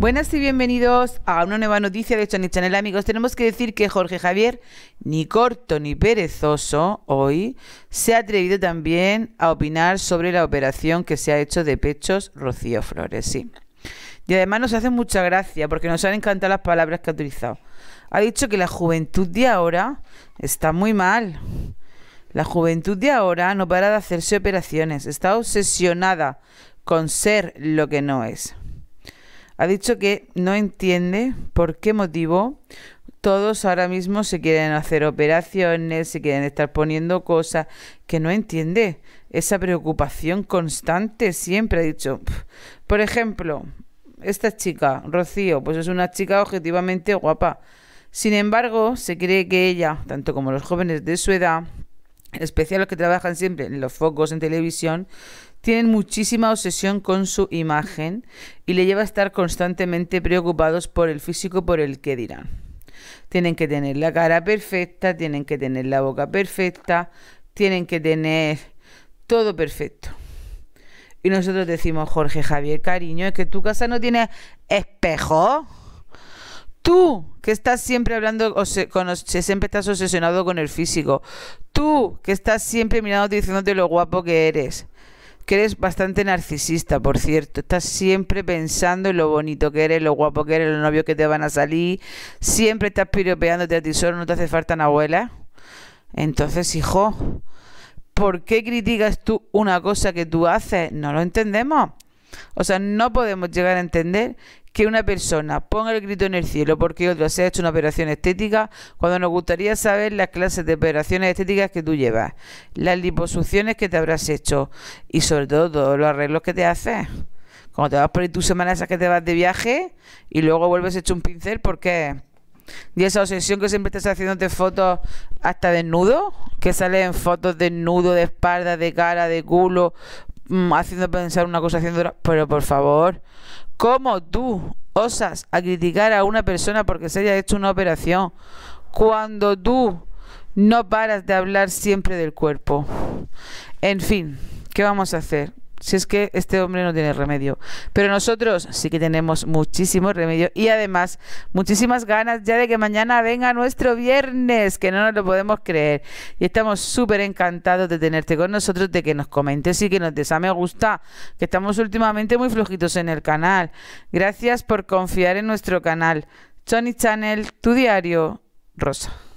Buenas y bienvenidos a una nueva noticia de Channel Channel. Amigos, tenemos que decir que Jorge Javier, ni corto ni perezoso, hoy se ha atrevido también a opinar sobre la operación que se ha hecho de pechos Rocío Flores, sí. Y además nos hace mucha gracia porque nos han encantado las palabras que ha utilizado. Ha dicho que la juventud de ahora está muy mal. La juventud de ahora no para de hacerse operaciones, está obsesionada con ser lo que no es. Ha dicho que no entiende por qué motivo todos ahora mismo se quieren hacer operaciones, se quieren estar poniendo cosas que no entiende. Esa preocupación constante siempre ha dicho. Por ejemplo, esta chica, Rocío, pues es una chica objetivamente guapa. Sin embargo, se cree que ella, tanto como los jóvenes de su edad, especial los que trabajan siempre en los focos en televisión, tienen muchísima obsesión con su imagen y le lleva a estar constantemente preocupados por el físico, por el que dirán. Tienen que tener la cara perfecta, tienen que tener la boca perfecta, tienen que tener todo perfecto. Y nosotros decimos, Jorge Javier, cariño, es que tu casa no tiene espejo. Tú que estás siempre hablando, o se, siempre estás obsesionado con el físico. Tú que estás siempre mirando diciéndote lo guapo que eres. Que eres bastante narcisista, por cierto. Estás siempre pensando en lo bonito que eres, lo guapo que eres, los novios que te van a salir. Siempre estás piropeándote a ti solo, no te hace falta una abuela. Entonces, hijo, ¿por qué criticas tú una cosa que tú haces? No lo entendemos. O sea, no podemos llegar a entender que una persona ponga el grito en el cielo porque otra se ha hecho una operación estética cuando nos gustaría saber las clases de operaciones estéticas que tú llevas, las liposucciones que te habrás hecho y sobre todo todos los arreglos que te haces. Cuando te vas por tu semana esa que te vas de viaje y luego vuelves hecho un pincel porque... Y esa obsesión que siempre estás haciéndote fotos hasta desnudo, que salen fotos desnudo, de espalda, de cara, de culo, haciendo pensar una cosa haciendo Pero por favor, ¿cómo tú osas a criticar a una persona porque se haya hecho una operación cuando tú no paras de hablar siempre del cuerpo? En fin, ¿qué vamos a hacer? si es que este hombre no tiene remedio. Pero nosotros sí que tenemos muchísimo remedio y además muchísimas ganas ya de que mañana venga nuestro viernes, que no nos lo podemos creer. Y estamos súper encantados de tenerte con nosotros, de que nos comentes y que nos des a me gusta, que estamos últimamente muy flojitos en el canal. Gracias por confiar en nuestro canal. Johnny Channel, tu diario, Rosa.